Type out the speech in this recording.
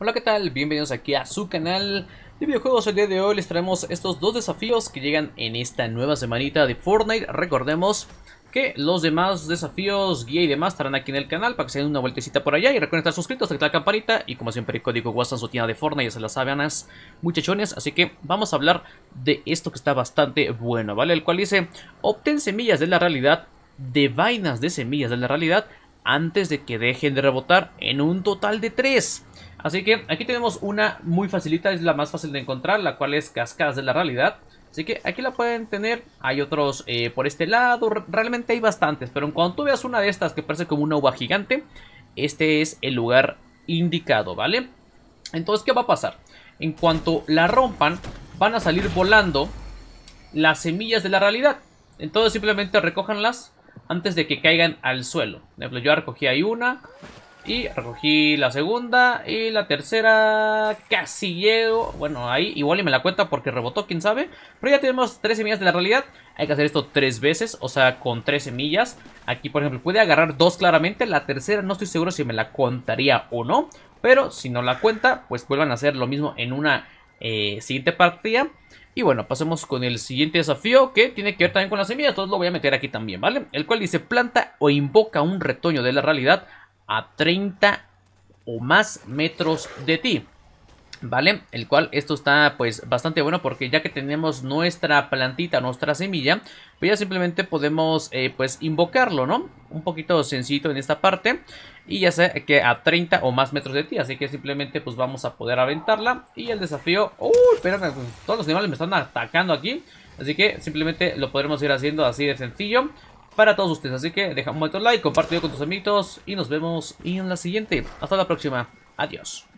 Hola qué tal, bienvenidos aquí a su canal de videojuegos el día de hoy les traemos estos dos desafíos que llegan en esta nueva semanita de Fortnite Recordemos que los demás desafíos, guía y demás estarán aquí en el canal para que se den una vueltecita por allá Y recuerden estar suscritos, activar la campanita y como siempre el código WhatsApp su tienda de Fortnite ya se las saben muchachones Así que vamos a hablar de esto que está bastante bueno, ¿vale? El cual dice, obtén semillas de la realidad, de vainas de semillas de la realidad antes de que dejen de rebotar en un total de 3 Así que aquí tenemos una muy facilita, es la más fácil de encontrar, la cual es Cascadas de la Realidad. Así que aquí la pueden tener, hay otros eh, por este lado, realmente hay bastantes, pero en cuanto tú veas una de estas que parece como una uva gigante, este es el lugar indicado, ¿vale? Entonces, ¿qué va a pasar? En cuanto la rompan, van a salir volando las semillas de la realidad. Entonces simplemente recójanlas antes de que caigan al suelo. Por ejemplo, yo recogí ahí una, y recogí la segunda y la tercera casi llego. Bueno, ahí igual y me la cuenta porque rebotó, quién sabe. Pero ya tenemos tres semillas de la realidad. Hay que hacer esto tres veces, o sea, con tres semillas. Aquí, por ejemplo, puede agarrar dos claramente. La tercera no estoy seguro si me la contaría o no. Pero si no la cuenta, pues vuelvan a hacer lo mismo en una eh, siguiente partida. Y bueno, pasemos con el siguiente desafío que tiene que ver también con las semillas, entonces lo voy a meter aquí también, ¿vale? El cual dice planta o invoca un retoño de la realidad a 30 o más metros de ti. ¿Vale? El cual esto está pues bastante bueno porque ya que tenemos nuestra plantita, nuestra semilla, pues ya simplemente podemos eh, pues invocarlo, ¿no? Un poquito sencillito en esta parte y ya sé que a 30 o más metros de ti, así que simplemente pues vamos a poder aventarla y el desafío... ¡Uy! Espera, pues, todos los animales me están atacando aquí, así que simplemente lo podremos ir haciendo así de sencillo para todos ustedes. Así que deja un buen like, compartido con tus amigos y nos vemos en la siguiente. Hasta la próxima. Adiós.